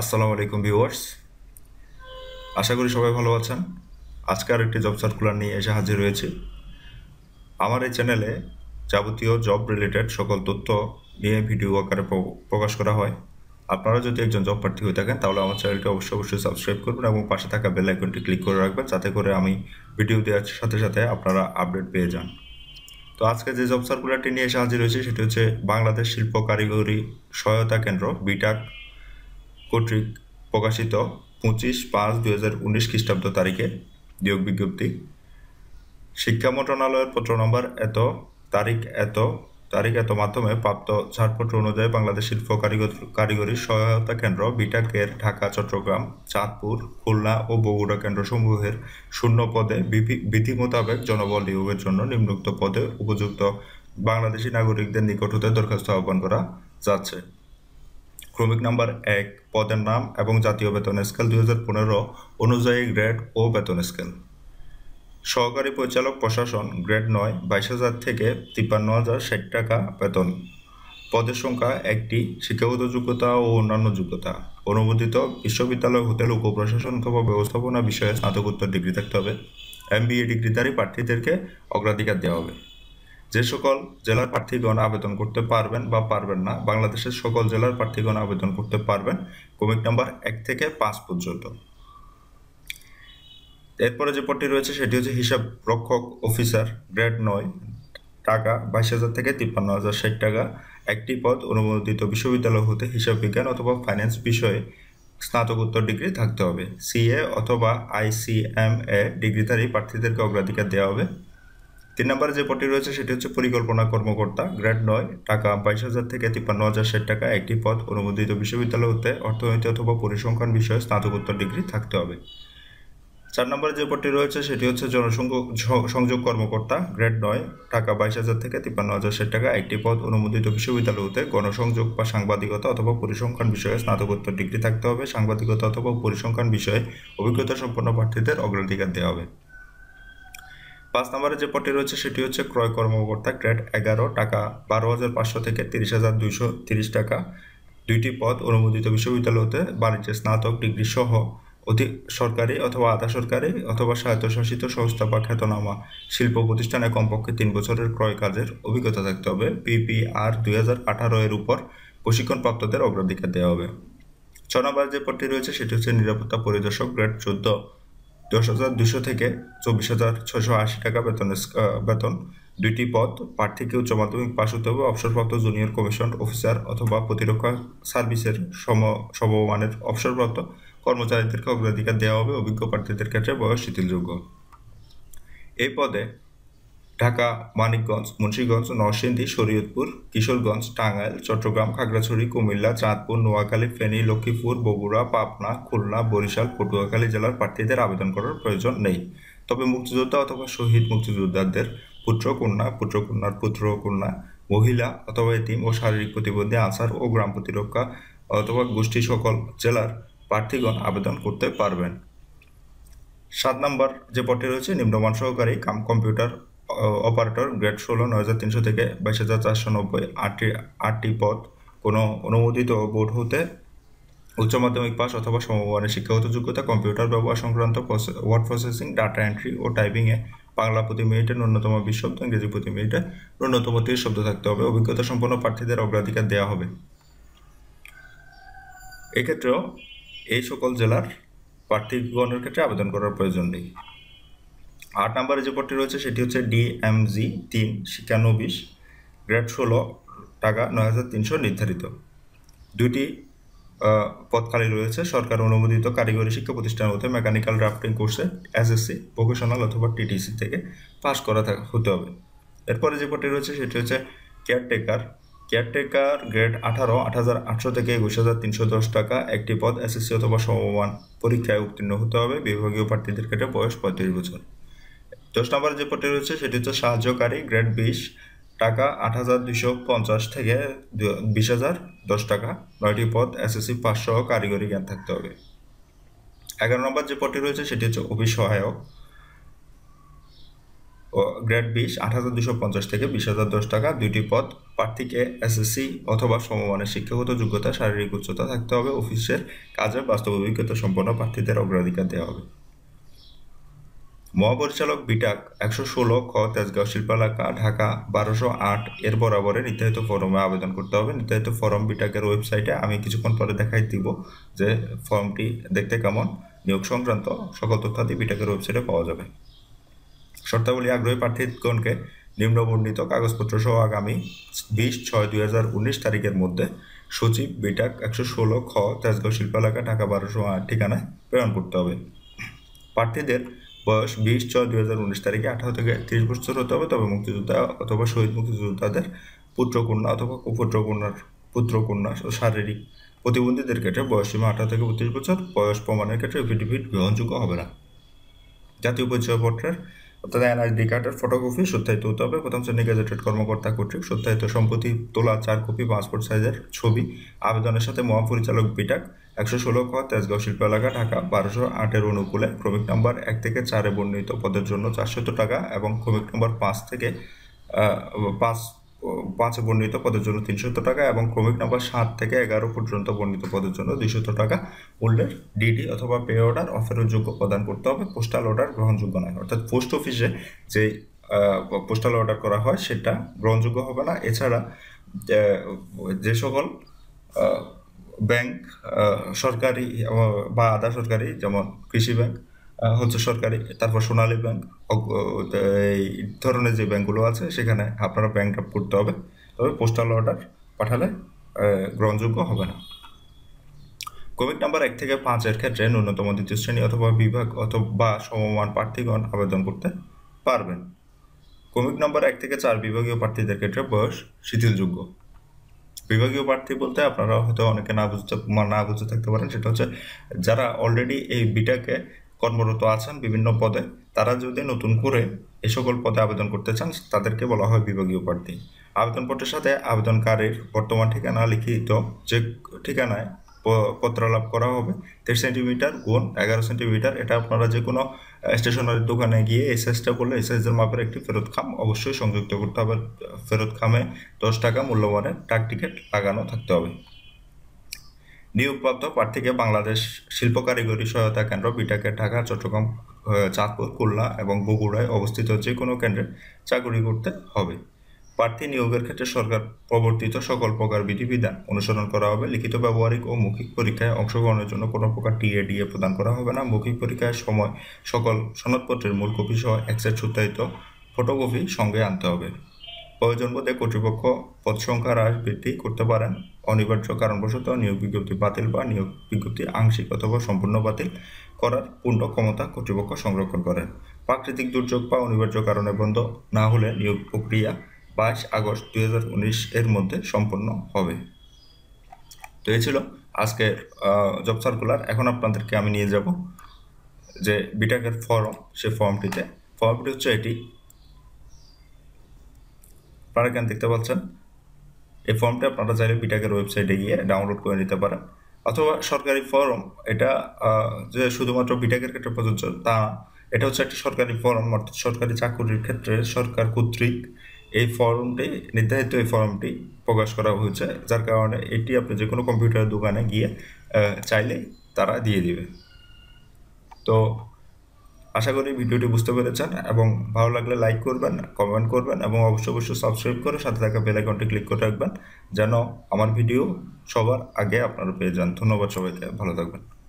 আসসালামু আলাইকুম ভিউয়ার্স আশা করি সবাই ভালো আছেন আজকে আর একটি জব সার্কুলার নিয়ে এসে হাজির হয়েছে আমার এই চ্যানেলে যাবতীয় জব রিলেটেড সকল তথ্য নিয়ে ভিডিও আকারে প্রকাশ করা হয় আপনারা যদি একজন জব প্রার্থী হয়ে থাকেন তাহলে আমার চ্যানেলটি অবশ্যই অবশ্যই সাবস্ক্রাইব করবেন এবং পাশে থাকা বেল আইকনটি ক্লিক করে রাখবেন যাতে করে আমি ভিডিও দেওয়ার সাথে সাথে আপনারা আপডেট পেয়ে যান তো আজকে যে জব সার্কুলারটি নিয়ে এসে হাজির হয়েছে সেটি হচ্ছে বাংলাদেশ শিল্প কারিগরি সহায়তা কেন্দ্র বিটাক কর্তৃক প্রকাশিত পঁচিশ পাঁচ দু হাজার উনিশ খ্রিস্টাব্দ তারিখে নিয়োগ বিজ্ঞপ্তি শিক্ষা মন্ত্রণালয়ের পত্র নম্বর এত তারিখ এত তারিখ এত মাধ্যমে প্রাপ্ত ছাড়পত্র অনুযায়ী বাংলাদেশ শিল্প কারিগরি সহায়তা কেন্দ্র বিটাকের ঢাকা চট্টগ্রাম চাঁদপুর খুলনা ও বগুড়া কেন্দ্রসমূহের শূন্য পদে বিধি মোতাবেক জনবল নিয়োগের জন্য নিম্নোক্ত পদে উপযুক্ত বাংলাদেশি নাগরিকদের নিকট হতে দরখাস্ত আহ্বান করা যাচ্ছে ক্রমিক নাম্বার এক পদের নাম এবং জাতীয় বেতন স্কেল দুই অনুযায়ী গ্রেড ও বেতন স্কেল সহকারী পরিচালক প্রশাসন গ্রেড নয় বাইশ হাজার থেকে তিপ্পান্ন হাজার ষাট টাকা বেতন পদের সংখ্যা একটি শিক্ষাগত যোগ্যতা ও অন্যান্য যোগ্যতা অনুমোদিত বিশ্ববিদ্যালয় হোটেল ও প্রশাসনকে বা ব্যবস্থাপনা বিষয়ে স্নাতকোত্তর ডিগ্রি থাকতে হবে এমবিএ ডিগ্রিধারী প্রার্থীদেরকে অগ্রাধিকার দেওয়া হবে যে সকল জেলার প্রার্থীগণ আবেদন করতে পারবেন বা পারবেন না বাংলাদেশের সকল জেলার প্রার্থীগণ আবেদন করতে পারবেন কমিক নাম্বার এক থেকে পাঁচ পর্যন্ত এরপরে যে পদটি রয়েছে সেটি হচ্ছে হিসাব রক্ষক অফিসার গ্রেড নয় টাকা বাইশ হাজার থেকে তিপ্পান্ন হাজার ষাট টাকা একটি পদ অনুমোদিত বিশ্ববিদ্যালয় হতে হিসাব বিজ্ঞান অথবা ফাইন্যান্স বিষয়ে স্নাতকোত্তর ডিগ্রি থাকতে হবে সিএ অথবা আইসিএমএ ডিগ্রিধারী প্রার্থীদেরকে অগ্রাধিকার দেওয়া হবে তিন নম্বরে যে পদটি রয়েছে সেটি হচ্ছে পরিকল্পনা কর্মকর্তা গ্রেড নয় টাকা বাইশ হাজার থেকে তিপ্পান্ন হাজার ষাট টাকা একটি পদ অনুমোদিত বিশ্ববিদ্যালয় হতে অর্থনীতি অথবা পরিসংখ্যান বিষয়ে স্নাতকোত্তর ডিগ্রি থাকতে হবে চার নম্বরে যে পদটি রয়েছে সেটি হচ্ছে জনসংযোগ সংযোগ কর্মকর্তা গ্রেড নয় টাকা বাইশ হাজার থেকে তিপ্পান্ন হাজার ষাট টাকা একটি পদ অনুমোদিত বিশ্ববিদ্যালয় হতে গণসংযোগ বা সাংবাদিকতা অথবা পরিসংখ্যান বিষয়ে স্নাতকোত্তর ডিগ্রি থাকতে হবে সাংবাদিকতা অথবা পরিসংখ্যান বিষয়ে অভিজ্ঞতা সম্পন্ন প্রার্থীদের অগ্রাধিকার দেওয়া হবে পাঁচ নম্বরে যে পটি রয়েছে সেটি হচ্ছে ক্রয় কর্মকর্তা গ্রেড এগারো টাকা বারো হাজার পাঁচশো থেকে তিরিশ হাজার দুইশো তিরিশ টাকা দুইটি পদ অনুমোদিত বিশ্ববিদ্যালয়তে হতে স্নাতক ডিগ্রি সহ অতি সরকারি অথবা আধা সরকারি অথবা স্বায়ত্তশাসিত সংস্থা বা খ্যাতনামা শিল্প প্রতিষ্ঠানে কমপক্ষে তিন বছরের ক্রয় কাজের অভিজ্ঞতা থাকতে হবে পিপিআর দুই হাজার আঠারো এর উপর প্রশিক্ষণপ্রাপ্তদের অগ্রাধিকার দেওয়া হবে ছ নম্বর যে পদটি রয়েছে সেটি হচ্ছে নিরাপত্তা পরিদর্শক গ্রেড চোদ্দ দশ হাজার দুশো থেকে চব্বিশ হাজার ছশো আশি টাকা বেতন বেতন দুইটি পদ প্রার্থীকে উচ্চ মাধ্যমিক পাশ হতে হবে অবসরপ্রাপ্ত জুনিয়র কমিশন অফিসার অথবা প্রতিরক্ষা সার্ভিসের সম সমমানের অবসরপ্রাপ্ত কর্মচারীদেরকে অগ্রাধিকার দেওয়া হবে অভিজ্ঞ প্রার্থীদের ক্ষেত্রে বয়স শিথিলযোগ্য এই পদে ঢাকা মানিকগঞ্জ মুন্সীগঞ্জ নরসিংদী শরীয়তপুর কিশোরগঞ্জ টাঙ্গাইল চট্টগ্রাম খাগড়াছড়ি কুমিল্লা চাঁদপুর নোয়াখালী ফেনী লক্ষ্মীপুর বগুড়া পাবনা খুলনা বরিশাল পটুয়াখালী জেলার প্রার্থীদের আবেদন করার প্রয়োজন নেই তবে মুক্তিযোদ্ধা অথবা শহীদ মুক্তিযোদ্ধাদের পুত্র কন্যা পুত্র কন্যার পুত্র কন্যা মহিলা অথবা এতিম ও শারীরিক প্রতিবন্ধী আনসার ও গ্রাম প্রতিরক্ষা অথবা গোষ্ঠী সকল জেলার প্রার্থীগণ আবেদন করতে পারবেন সাত নম্বর যে পটে রয়েছে নিম্নমান সহকারী কাম কম্পিউটার অপারেটর গ্রেড ষোলো নয় হাজার তিনশো থেকে বাইশ হাজার চারশো নব্বই আটটি আটটি পদ কোনো অনুমোদিত বোর্ড হতে উচ্চ মাধ্যমিক পাস অথবা সমমানের শিক্ষাগত যোগ্যতা কম্পিউটার ব্যবহার সংক্রান্ত ওয়ার্ড প্রসেসিং ডাটা এন্ট্রি ও টাইপিংয়ে বাংলা প্রতি মিনিটে ন্যূনতম বিশ শব্দ ইংরেজি প্রতি মিনিটে ন্যূনতম তিরিশ শব্দ থাকতে হবে অভিজ্ঞতা সম্পন্ন প্রার্থীদের অগ্রাধিকার দেওয়া হবে এক্ষেত্রেও এই সকল জেলার প্রার্থীগণের ক্ষেত্রে আবেদন করার প্রয়োজন নেই আট নম্বরে যে কোডটি রয়েছে সেটি হচ্ছে ডিএমজি তিন শিক্ষানবিশ গ্রেড ষোলো টাকা নয় হাজার তিনশো নির্ধারিত দুটি পদ খালি রয়েছে সরকার অনুমোদিত কারিগরি শিক্ষা প্রতিষ্ঠান হতে মেকানিক্যাল ড্রাফটিং কোর্সে এসএসসি ভোকেশনাল অথবা টিটিসি থেকে পাস করা হতে হবে এরপরে যে পদটি রয়েছে সেটি হচ্ছে কেয়ারটেকার কেয়ারটেকার গ্রেড আঠারো আট হাজার আটশো থেকে একুশ হাজার তিনশো দশ টাকা একটি পদ এসএসসি অথবা সমমান পরীক্ষায় উত্তীর্ণ হতে হবে বিভাগীয় প্রার্থীদের ক্ষেত্রে বয়স পঁয়ত্রিশ বছর দশ নম্বর যে পদটি রয়েছে সেটি হচ্ছে সাহায্যকারী গ্রেড বিশ টাকা আট হাজার দুশো পঞ্চাশ থেকে বিশ হাজার দশ টাকা নয়টি পদ এসএসসি সহ কারিগরি জ্ঞান থাকতে হবে এগারো নম্বর যে পদটি রয়েছে সেটি হচ্ছে অভিসহায়ক গ্রেড বিশ আট হাজার দুশো পঞ্চাশ থেকে বিশ হাজার দশ টাকা দুইটি পদ প্রার্থীকে এসএসসি অথবা সমমানের শিক্ষাগত যোগ্যতা শারীরিক উচ্চতা থাকতে হবে অফিসের কাজে বাস্তব অভিজ্ঞতা সম্পন্ন প্রার্থীদের অগ্রাধিকার দেওয়া হবে মহাপরিচালক বিটাক একশো ষোলো খ তেজগাঁও শিল্পালাকা ঢাকা বারোশো আট এর বরাবরে নির্ধারিত ফর্মে আবেদন করতে হবে নির্ধারিত ফর্ম বিটাকের ওয়েবসাইটে আমি কিছুক্ষণ পরে দেখাই দিব যে ফর্মটি দেখতে কেমন নিয়োগ সংক্রান্ত সকল তথ্যাদি বিটাকের ওয়েবসাইটে পাওয়া যাবে শর্তাবলী আগ্রহী প্রার্থীগণকে নিম্নবর্ণিত কাগজপত্র সহ আগামী বিশ ছয় দুই হাজার উনিশ তারিখের মধ্যে সচিব বিটাক একশো ষোলো খ তেজগাঁও শিল্পালাকা ঢাকা বারোশো আট ঠিকানায় প্রেরণ করতে হবে প্রার্থীদের বয়স বিশ ছয় দুই হাজার উনিশ তারিখে আঠারো থেকে তিরিশ বছর হতে হবে তবে মুক্তিযোদ্ধা অথবা শহীদ মুক্তিযোদ্ধাদের পুত্রকন্যা অথবা কুপুত্রকন্যার পুত্রকন্যা শারীরিক প্রতিবন্ধীদের ক্ষেত্রে বয়সসীমা আঠারো থেকে বত্রিশ বছর বয়স প্রমাণের ক্ষেত্রে এফিডেভিট গ্রহণযোগ্য হবে না জাতীয় পরিচয়পত্রের অর্থাৎ এনআইডি কার্ডের ফটোকপি সত্যায়িত হতে হবে প্রথম শ্রেণী গেজেটেড কর্মকর্তা কর্তৃক সত্যায়িত সম্প্রতি তোলা চার কপি পাসপোর্ট সাইজের ছবি আবেদনের সাথে মহাপরিচালক বিটাক একশো ষোলো ক তেজগাঁও শিল্প এলাকা ঢাকা বারোশো আটের অনুকূলে ক্রমিক নাম্বার এক থেকে চারে বর্ণিত পদের জন্য চারশত টাকা এবং ক্রমিক নাম্বার পাঁচ থেকে পাঁচ পাঁচে বর্ণিত পদের জন্য তিনশত টাকা এবং ক্রমিক নাম্বার সাত থেকে এগারো পর্যন্ত বর্ণিত পদের জন্য দুইশত টাকা মূল্যের ডিডি অথবা পে অর্ডার অফেরতযোগ্য প্রদান করতে হবে পোস্টাল অর্ডার গ্রহণযোগ্য নয় অর্থাৎ পোস্ট অফিসে যে পোস্টাল অর্ডার করা হয় সেটা গ্রহণযোগ্য হবে না এছাড়া যে সকল ব্যাংক সরকারি বা আধা সরকারি যেমন কৃষি ব্যাংক হচ্ছে সরকারি তারপর সোনালী ব্যাংক এই ধরনের যে ব্যাংকগুলো আছে সেখানে আপনারা ব্যাংক ড্রাফট করতে হবে তবে পোস্টাল অর্ডার পাঠালে গ্রহণযোগ্য হবে না কোভিড নাম্বার এক থেকে পাঁচের ক্ষেত্রে ন্যূনতম দ্বিতীয় শ্রেণী অথবা বিভাগ অথবা সমমান প্রার্থীগণ আবেদন করতে পারবেন কোভিড নাম্বার এক থেকে চার বিভাগীয় প্রার্থীদের ক্ষেত্রে বয়স শিথিলযোগ্য বিভাগীয় প্রার্থী বলতে আপনারা হয়তো অনেকে না বুঝতে না বুঝতে থাকতে পারেন সেটা হচ্ছে যারা অলরেডি এই বিটাকে কর্মরত আছেন বিভিন্ন পদে তারা যদি নতুন করে এ সকল পদে আবেদন করতে চান তাদেরকে বলা হয় বিভাগীয় প্রার্থী আবেদনপত্রের সাথে আবেদনকারীর বর্তমান ঠিকানা লিখিত যে ঠিকানায় পত্র লাভ করা হবে তেইশ সেন্টিমিটার গুণ এগারো সেন্টিমিটার এটা আপনারা যে কোনো স্টেশনারি দোকানে গিয়ে এসএসটা করলে এসএসের মাপের একটি ফেরত খাম অবশ্যই সংযুক্ত করতে হবে ফেরত খামে দশ টাকা মূল্যমানের ডাক টিকিট লাগানো থাকতে হবে নিয়োগপ্রাপ্ত প্রার্থীকে বাংলাদেশ শিল্প কারিগরি সহায়তা কেন্দ্র বিটাকে ঢাকা চট্টগ্রাম চাঁদপুর খুলনা এবং বগুড়ায় অবস্থিত যে কোনো কেন্দ্রে চাকরি করতে হবে প্রার্থী নিয়োগের ক্ষেত্রে সরকার প্রবর্তিত সকল প্রকার বিধিবিধান অনুসরণ করা হবে লিখিত ব্যবহারিক ও মৌখিক পরীক্ষায় অংশগ্রহণের জন্য কোনো প্রকার টিএ ডিএ প্রদান করা হবে না মৌখিক পরীক্ষার সময় সকল সনদপত্রের মূল কপি সহ একসেট সত্যায়িত ফটোকপি সঙ্গে আনতে হবে প্রয়োজন বোধে কর্তৃপক্ষ পদ সংখ্যা হ্রাস বৃদ্ধি করতে পারেন অনিবার্য কারণবশত নিয়োগ বিজ্ঞপ্তি বাতিল বা নিয়োগ বিজ্ঞপ্তি আংশিক অথবা সম্পূর্ণ বাতিল করার পূর্ণ ক্ষমতা কর্তৃপক্ষ সংরক্ষণ করেন প্রাকৃতিক দুর্যোগ বা অনিবার্য কারণে বন্ধ না হলে নিয়োগ প্রক্রিয়া বাইশ আগস্ট দু এর মধ্যে সম্পন্ন হবে তো এই ছিল আজকে জব সার্কুলার এখন আপনাদেরকে আমি নিয়ে যাব যে বিটাকের e ফর্ম সে ফর্মটিতে ফর্মটি হচ্ছে এটি আপনারা কেন দেখতে পাচ্ছেন এই ফর্মটা আপনারা চাইলে বিটাকের e ওয়েবসাইটে গিয়ে ডাউনলোড করে নিতে পারেন অথবা সরকারি ফর্ম এটা যে শুধুমাত্র বিটাকের e ক্ষেত্রে প্রযোজ্য তা এটা হচ্ছে একটি সরকারি ফর্ম অর্থাৎ সরকারি চাকুরির ক্ষেত্রে সরকার কর্তৃক এই ফর্মটি নির্ধারিত এই ফর্মটি প্রকাশ করা হয়েছে যার কারণে এটি আপনি যে কোনো কম্পিউটার দোকানে গিয়ে চাইলে তারা দিয়ে দিবে তো আশা করি ভিডিওটি বুঝতে পেরেছেন এবং ভালো লাগলে লাইক করবেন কমেন্ট করবেন এবং অবশ্যই অবশ্যই সাবস্ক্রাইব করে সাথে থাকা বেল আইকনটি ক্লিক করে রাখবেন যেন আমার ভিডিও সবার আগে আপনারা পেয়ে যান ধন্যবাদ সবাইকে ভালো থাকবেন